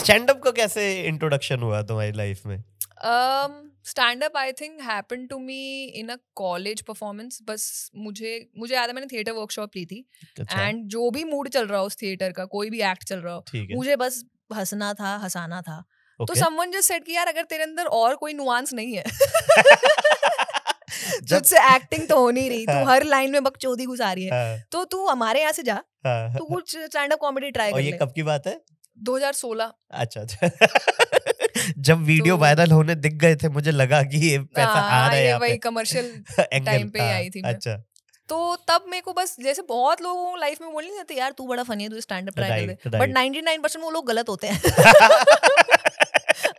Stand up का कैसे introduction हुआ तुम्हारी लाइफ में stand up I think happen to me in a college performance बस मुझे मुझे याद है मैंने थिएटर वर्कशॉप ली थी एंड अच्छा। जो भी मूड चल रहा हो उस थिएटर का कोई भी एक्ट चल रहा हो मुझे बस हंसना था हंसाना था तो समवन जस्ट सेड कि यार अगर तेरे अंदर और कोई नुआंस नहीं है तुझसे एक्टिंग तो हो नहीं रही तू हाँ। हर लाइन में बकचोदी घुसा रही है हाँ। तो तू हमारे यहाँ से जा हाँ। तू कुछ स्टैंड अप कॉमेडी ट्राई कर ये कब की बात है 2016 अच्छा, अच्छा। जब वीडियो तो वायरल तो, होने दिख गए थे मुझे लगा कि ये पैसा आ रहा है हाँ, वही कमर्शियल टाइम पे हाँ, आई थी अच्छा तो तब मेरे को बस जैसे बहुत लोग लाइफ में बोल नहीं जाते यार तू बड़ा फनी है तू स्टैंड अप ट्राई कर दे बट 99 वो लोग गलत होते हैं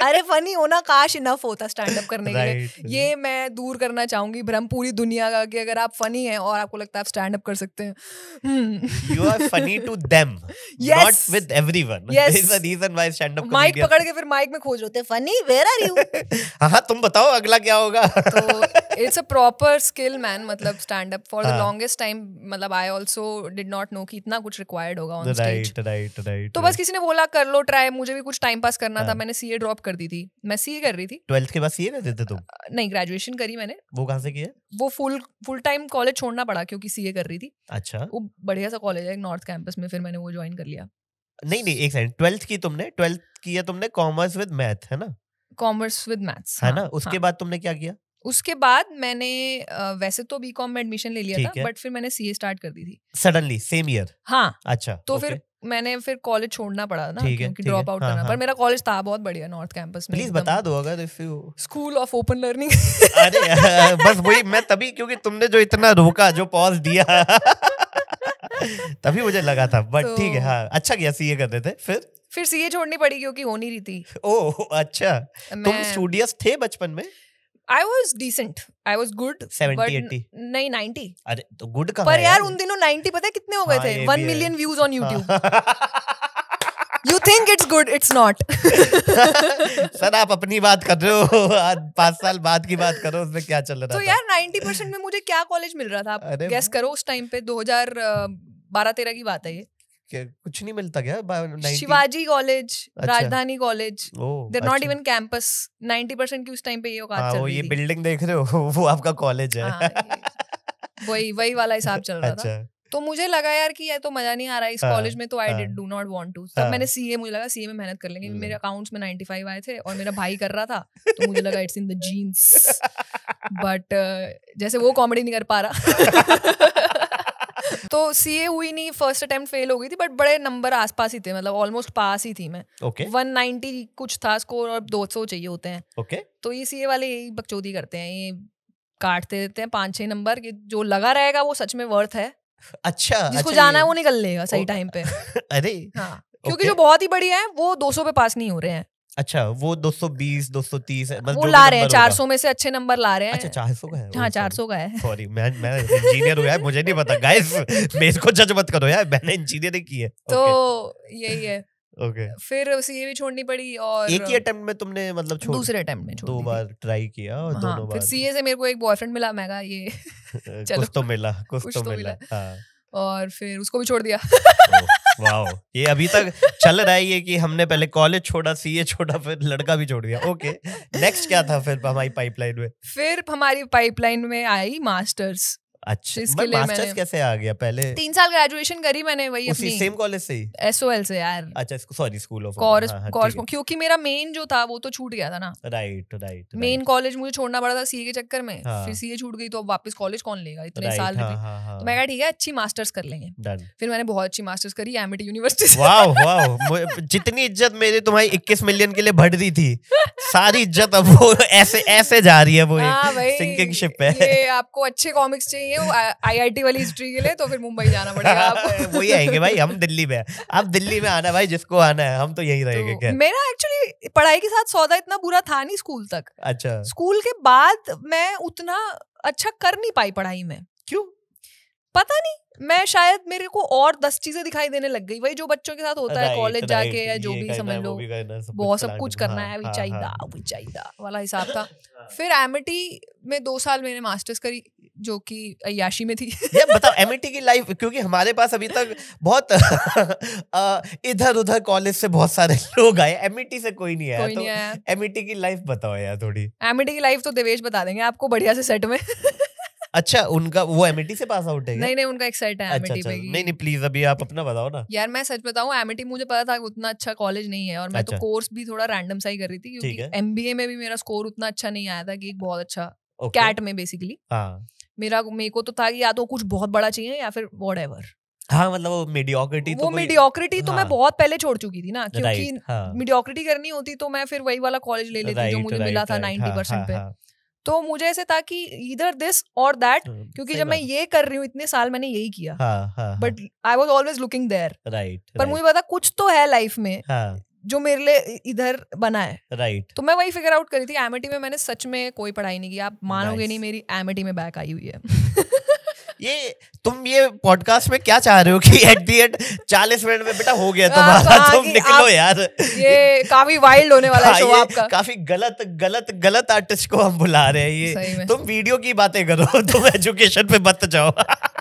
अरे फनी होना काश इनफ होता स्टैंड अप करने के लिए ये मैं दूर करना चाहूंगी भ्रम पूरी दुनिया का कि अगर आप फनी हैं और आपको लगता है आप स्टैंड अप कर सकते हैं you are funny to them not with everyone this is the reason why stand up mic पकड़ के फिर माइक में खोज होते हैं फनी वेयर आर यू हां तुम बताओ अगला क्या होगा तो it's a proper skill man मतलब stand up for the longest time मतलब I also did not know कि इतना कुछ रिक्वायर्ड होगा on stage right right right तो बस किसी ने बोला कर लो ट्राई मुझे भी कुछ टाइम पास करना था हाँ। मैंने सीए ड्रॉप कर कर दी थी मैं सीए कर रही थी ट्वेल्थ के बाद सीए कर देते तुम नहीं ग्रेजुएशन करी मैंने वो कहाँ से किया वो फुल फुल टाइम कॉलेज छोड़ना पड़ा क्योंकि सीए कर रही थी अच्छा वो बढ़िया सा कॉलेज है नॉर्थ कैंपस में फिर मैंने वो ज्वाइन कर लिया नहीं नहीं एक सेकंड ट्वेल्थ की तुमने ट्वेल्थ किया तुमने कॉमर्स विद मैथ है ना कॉमर्स विद मैथ्स है हाँ, ना उसके हाँ। बाद तुमने क्या किया उसके बाद मैंने वैसे तो बीकॉम में एडमिशन ले लिया था बट फिर मैंने सीए स्टार्ट कर दी थी सडनली सेम ईयर हाँ अच्छा तो फिर मैंने फिर कॉलेज छोड़ना पड़ा ना क्योंकि ड्रॉप आउट हाँ, करना हाँ। पर मेरा कॉलेज था बहुत बढ़िया नॉर्थ कैंपस में प्लीज बता दो अगर if you school of open learning अरे बस वही मैं तभी क्योंकि तुमने जो इतना रोका जो पॉज दिया तभी मुझे लगा था बट तो ठीक है हाँ अच्छा किया सीए करते थे फिर फिर सीए छोड़नी पड़ी क्योंकि हो नहीं रही थी ओह अच्छा तुम स्टूडियस थे बचपन में I was decent I was good 70 80 नहीं 90 अरे तो गुड का पर यार उन दिनों नाइनटी पता है कितने हो गए हाँ, थे 1 million views on YouTube you think it's good it's not sir आप अपनी बात कर रहे हो आज पांच साल बाद की बात करो उसमें क्या चल रहा so तो यार नाइनटी परसेंट में मुझे क्या कॉलेज मिल रहा था आप गैस करो उस टाइम पे दो हजार बारह तेरह की बात है ये के कुछ नहीं मिलता क्या शिवाजी कॉलेज अच्छा। Rajdhani college there not even campus ninety percent की उस टाइम पे ये औकात हाँ, चल वो ये बिल्डिंग देख रहे हो वो आपका कॉलेज है हाँ, वही वही वाला हिसाब चल रहा था अच्छा। तो मुझे लगा यार कि ये तो मजा नहीं आ रहा है इस कॉलेज हाँ, में तो I did do not want to तब मैंने सीए मुझे लगा सीए में मेहनत कर लेंगे मेरे अकाउंट्स हम्म। में 95 आए थे और मेरा भाई कर रहा था तो मुझे लगा it's in the genes but जैसे वो कॉमेडी नहीं कर पा रहा तो सीए हुई नहीं फर्स्ट अटेम्प्ट फेल हो गई थी बट बड़े नंबर आसपास ही थे मतलब ऑलमोस्ट पास ही थी मैं वन okay. कुछ था स्कोर और दो सौ चाहिए होते हैं ओके okay. तो ये सीए वाले यही बकचौदी करते हैं ये काटते देते हैं पाँच छः नंबर जो लगा रहेगा वो सच में वर्थ है अच्छा जिसको अच्छा जाना है वो निकल लेगा सही टाइम पे अरे हाँ क्योंकि जो बहुत ही बड़ी है वो 200 पे पास नहीं हो रहे हैं अच्छा वो 220 230 बस वो ला रहे हैं 400 में से अच्छे नंबर ला रहे हैं अच्छा 400 का है हाँ 400 का है सॉरी मैं मैं इंजीनियर हूँ यार मुझे नहीं पता गाइस मेरे को जज मत करो यार मैंने इंजीनियरिंग की है तो यही है ओके फिर सीए भी छोड़नी पड़ी और एक ही अटेम्प्ट में तुमने मतलब छोड़ दूसरे अटेम्प्ट में दो बार ट्राई किया और हाँ, दोनों बार फिर सीए से मेरे को एक बॉयफ्रेंड मिला मैं कहा ये कुछ तो मिला कुछ तो, तो मिला हाँ। और फिर उसको भी छोड़ दिया oh. वाओ ये अभी तक चल रहा है ये कि हमने पहले कॉलेज छोड़ा सीए छोड़ा फिर लड़का भी छोड़ दिया ओके नेक्स्ट क्या था फिर हमारी पाइपलाइन में फिर हमारी पाइपलाइन में आई मास्टर्स अच्छा मतलब कैसे आ गया पहले तीन साल ग्रेजुएशन करी मैंने वही उसी अपनी सेम कॉलेज से ही एसओएल से यार अच्छा सॉरी स्कूल ऑफ क्योंकि मेरा मेन जो था वो तो छूट गया था ना राइट राइट मेन कॉलेज मुझे छोड़ना पड़ा था सीए के चक्कर में हाँ। फिर सीए छूट गई तो अब वापस कॉलेज कौन लेगा इतने साल हाँ, हाँ, तो मैं कहा ठीक है अच्छी मास्टर्स कर लेंगे फिर मैंने बहुत अच्छी मास्टर्स करी एमिटी e यूनिवर्सिटी जितनी इज्जत मेरी तुम्हारी 21 मिलियन के लिए बढ़ रही थी सारी इज्जत अब वो ऐसे ऐसे जा रही है वो सिंकिंग शिप है आपको अच्छे कॉमिक्स चाहिए चाहिए आईआईटी वाली हिस्ट्री के लिए तो फिर मुंबई जाना पड़ेगा आपको वही आएंगे भाई हम दिल्ली में आप दिल्ली में आना भाई जिसको आना है हम तो यही रहेंगे तो मेरा एक्चुअली पढ़ाई के साथ सौदा इतना बुरा था नहीं स्कूल तक अच्छा स्कूल के बाद मैं उतना अच्छा कर नहीं पाई पढ़ाई में क्यों पता नहीं मैं शायद मेरे को और दस चीजें दिखाई देने लग गई वही जो बच्चों के साथ होता है कॉलेज जाके या जो भी समझ लो बहुत सब कुछ करना है हाँ, हाँ, चाहिए हाँ। वाला हिसाब था फिर एमिटी में दो साल मैंने मास्टर्स करी जो कि अयाशी में थी ये बताओ एमएटी e की लाइफ क्योंकि हमारे पास अभी तक बहुत इधर उधर कॉलेज से बहुत सारे लोग आए एमएटी e से कोई नहीं आया कोई तो नहीं आया तो एमएटी e की लाइफ बताओ यार थोड़ी एमएटी की लाइफ तो देवेश बता देंगे आपको बढ़िया से सेट में अच्छा उनका वो एमिटी से पास आउट है नहीं नहीं उनका एक सेट है एमिटी अच्छा, अच्छा, नहीं नहीं प्लीज अभी आप अपना बताओ ना यार मैं सच बताऊँ एमिटी मुझे पता था उतना अच्छा कॉलेज नहीं है और मैं तो अच्छा, तो कोर्स भी थोड़ा रैंडम सा ही कर रही थी क्योंकि एमबीए में भी मेरा स्कोर उतना अच्छा नहीं आया था कि एक बहुत अच्छा कैट में बेसिकली मेरा मेरे को तो था कि या तो कुछ बहुत बड़ा चाहिए या फिर वॉट एवर हाँ मतलब वो मीडियोक्रिटी तो वो तो मीडियोक्रिटी हाँ, तो मैं हाँ। बहुत पहले छोड़ चुकी थी ना क्योंकि हाँ, मीडियोक्रिटी करनी होती तो मैं फिर वही वाला कॉलेज ले लेती जो मुझे मिला था नाइनटी हाँ, परसेंट हाँ, पे तो मुझे ऐसे था कि इधर दिस और दैट क्योंकि जब मैं ये कर रही हूँ इतने साल मैंने यही किया but I was always looking there right पर मुझे पता कुछ तो है लाइफ में जो मेरे लिए इधर बना है राइट right. तो मैं वही फिगर आउट करी थी एमिटी में मैंने सच में कोई पढ़ाई नहीं की आप मानोगे nice. नहीं मेरी एमिटी में बैक आई हुई है ये तुम ये पॉडकास्ट में क्या चाह रहे हो कि एट दी एंड चालीस मिनट में बेटा हो गया हाँ, तुम्हारा हाँ, तुम निकलो यार ये काफी वाइल्ड होने वाला शो हाँ, आपका काफी गलत गलत गलत आर्टिस्ट को हम बुला रहे हैं ये तुम वीडियो की बातें करो तुम एजुकेशन पे मत जाओ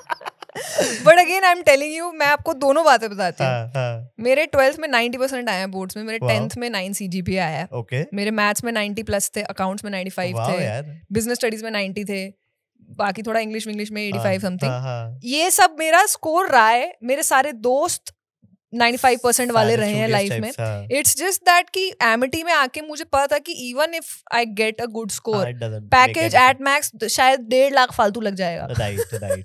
but again I am telling you मैं आपको दोनों बातें बताती हूँ हाँ, हाँ। मेरे ट्वेल्थ में नाइन्टी परसेंट आया बोर्ड्स में मेरे टेंथ में नाइन सी जी पी आया ओके मेरे मैथ्स में नाइन्टी प्लस थे अकाउंट्स में नाइन्टी फाइव थे बिजनेस स्टडीज में नाइन्टी थे बाकी थोड़ा इंग्लिश इंग्लिश में एटी फाइव समथिंग ये सब मेरा स्कोर रहा है मेरे सारे दोस्त 95% वाले रहे हैं लाइफ में इट्स जस्ट दैट कि एमिटी में आके मुझे पता था कि even if I get a good score package at max शायद डेढ़ लाख फालतू लग जाएगा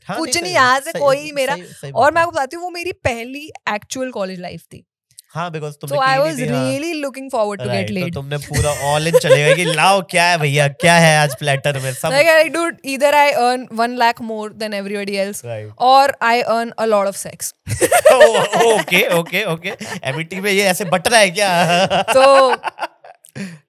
हाँ, कुछ नहीं यहाँ से कोई मेरा और मैं आपको बताती हूँ वो मेरी पहली एक्चुअल कॉलेज लाइफ थी हाँ बिकॉज तुमने so I was really looking forward to right, get laid. तो तुमने पूरा ऑल इन चले गए कि लाओ क्या है भैया क्या है आज प्लेटर में सब like like dude either I earn one lakh more than everybody else right. or I earn a lot of sex. Okay okay okay MET में ये ऐसे बट रहा है क्या? तो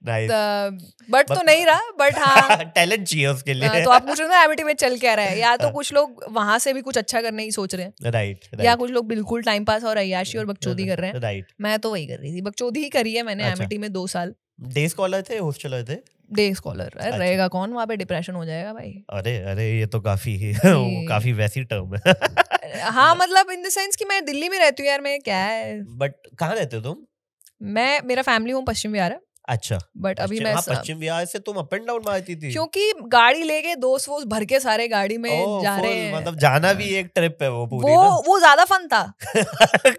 बट तो नहीं रहा बट हाँ टैलेंट चाहिए उसके लिए हाँ, तो आप पूछ रहे एमिटी में चल क्या रहा है या तो हाँ। कुछ लोग वहां से भी कुछ अच्छा करने ही सोच रहे हैं राइट या कुछ लोग बिल्कुल टाइम पास और अयाशी और बकचोदी कर रहे हैं राइट मैं तो वही कर रही थी बकचोदी ही करी है मैंने अच्छा। एमिटी में दो साल डे स्कॉलर थे हॉस्टलर थे डे स्कॉलर अच्छा। रहेगा कौन वहाँ पे डिप्रेशन हो जाएगा भाई अरे अरे ये तो काफी ही, काफी वैसी टर्म है हाँ मतलब इन द सेंस कि मैं दिल्ली में रहती हूँ यार मैं क्या है बट कहाँ रहते हो तुम मैं मेरा फैमिली हूँ पश्चिम बिहार है अच्छा बट अभी मैं हाँ, पश्चिम बिहार से तुम अप एंड डाउन में आती थी क्योंकि गाड़ी लेके दोस्त वो भर के सारे गाड़ी में जा रहे हैं मतलब जाना भी हाँ। एक ट्रिप है वो पूरी वो ना? वो ज्यादा फन था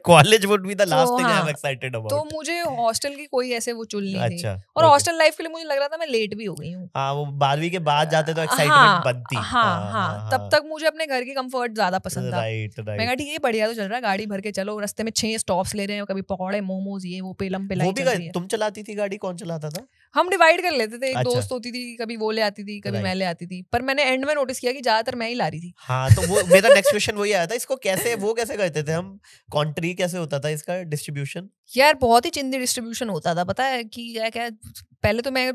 college would be the last thing I am excited about तो, हाँ, तो मुझे हॉस्टल की कोई ऐसे वो चुल नहीं अच्छा, थी और हॉस्टल लाइफ के लिए मुझे लग रहा था मैं लेट भी हो गई हूँ हां वो 12वीं के बाद जाते तो एक्साइटमेंट बनती हां हां तब तक मुझे अपने घर की कंफर्ट ज्यादा पसंद था राइट राइट मैं कहा ठीक है बढ़िया तो चल रहा है गाड़ी भर के चलो रास्ते में छह स्टॉप्स ले रहे हैं कभी पकौड़े मोमोज ये वो पेलम पिलाई तुम चलाती थी गाड़ी कौन चलाता था हम डिवाइड कर लेते थे एक अच्छा। दोस्त होती थी कभी वो ले आती थी कभी मैं ले आती थी पर मैंने एंड में नोटिस किया कि ज्यादातर मैं ही ला रही थी हाँ तो वो मेरा नेक्स्ट क्वेश्चन वही आया था इसको कैसे वो कैसे करते थे हम कंट्री कैसे होता था इसका डिस्ट्रीब्यूशन यार बहुत ही चिंदी डिस्ट्रीब्यूशन होता था पता है कि क्या क्या पहले तो मैं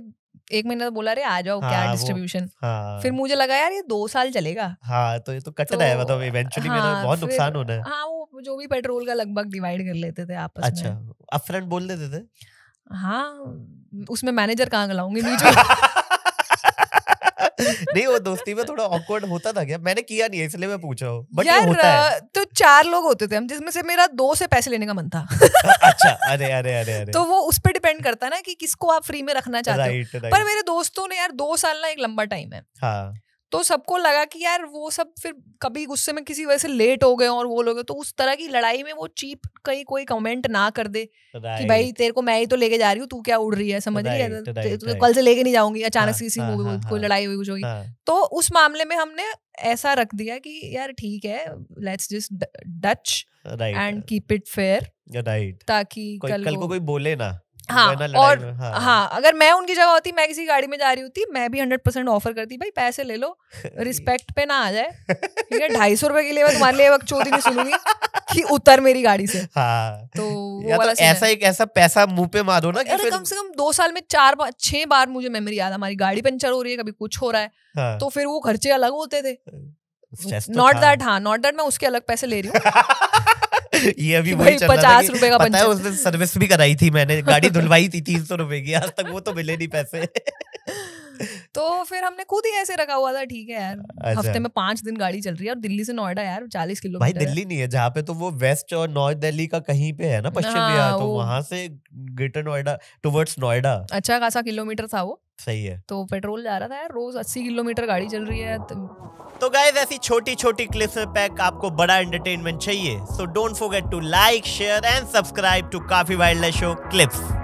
एक महीना तो बोला रे आ जाओ हाँ, क्या डिस्ट्रीब्यूशन हाँ, फिर मुझे लगा यार ये दो साल चलेगा हाँ तो ये तो कट तो, रहा है मतलब इवेंचुअली तो हाँ, मेरा बहुत नुकसान होना है हाँ वो जो भी पेट्रोल का लगभग डिवाइड कर लेते थे आपस अच्छा, में अच्छा अपफ्रंट बोल देते थे हाँ उसमें मैनेजर कहाँ लाऊंगी नीचे नहीं वो दोस्ती में थोड़ा ऑकवर्ड होता था क्या मैंने किया नहीं इसलिए मैं पूछा हो बट यार होता है। तो चार लोग होते थे हम जिसमें से मेरा दो से पैसे लेने का मन था अच्छा अरे अरे अरे अरे तो वो उस पर डिपेंड करता ना कि किसको आप फ्री में रखना चाहते हो पर मेरे दोस्तों ने यार दो साल ना एक लंबा टाइम है हाँ. तो सबको लगा कि यार वो सब फिर कभी गुस्से में किसी वजह से लेट हो गए और वो लोग तो उस तरह की लड़ाई में वो चीप कहीं कोई कमेंट ना कर दे कि भाई तेरे को मैं ही तो लेके जा रही हूँ तू क्या उड़ रही है समझ रही है तो कल से लेके नहीं जाऊंगी अचानक हाँ, से किसी हाँ, हाँ, कोई लड़ाई हुई कुछ होगी तो उस मामले में हमने ऐसा रख दिया कि यार ठीक है let's just Dutch and keep it fair right ताकि कल को कोई बोले ना हाँ और हाँ।, हाँ अगर मैं उनकी जगह होती मैं किसी गाड़ी में जा रही होती मैं भी हंड्रेड परसेंट ऑफर करती भाई पैसे ले लो रिस्पेक्ट पे ना आ जाए ठीक है ढाई सौ रुपए के लिए तुम्हारे लिए वक्त चौधरी नहीं सुनूंगी कि उतर मेरी गाड़ी से हाँ तो या तो ऐसा एक ऐसा पैसा मुंह पे मारो ना अरे कम से कम दो साल में चार छह बार मुझे मेमोरी याद हमारी गाड़ी पंचर हो रही है कभी कुछ हो रहा है हाँ। तो फिर वो खर्चे अलग होते थे नॉट दैट तो हाँ नॉट दैट मैं उसके अलग पैसे ले रही हूँ ये अभी वही पचास रुपए का पता है उसने सर्विस भी कराई थी मैंने गाड़ी धुलवाई थी तीन सौ रुपए की आज तक वो तो मिले नहीं पैसे तो फिर हमने खुद ही ऐसे रखा हुआ था ठीक है यार अच्छा। हफ्ते में पांच दिन गाड़ी चल रही है और दिल्ली से नोएडा यार चालीस किलो भाई दिल्ली नहीं है जहाँ पे तो वो वेस्ट और नॉर्थ दिल्ली का कहीं पे है ना पश्चिम हाँ, बिहार तो वहां से ग्रेटर नोएडा टुवर्ड्स नोएडा अच्छा खासा किलोमीटर था वो सही है तो पेट्रोल जा रहा था यार रोज अस्सी किलोमीटर गाड़ी चल रही है तो गाइज तो ऐसी छोटी छोटी क्लिप्स में पैक आपको बड़ा एंटरटेनमेंट चाहिए so don't forget to like share and subscribe to काफी वाइल्ड शो क्लिप्स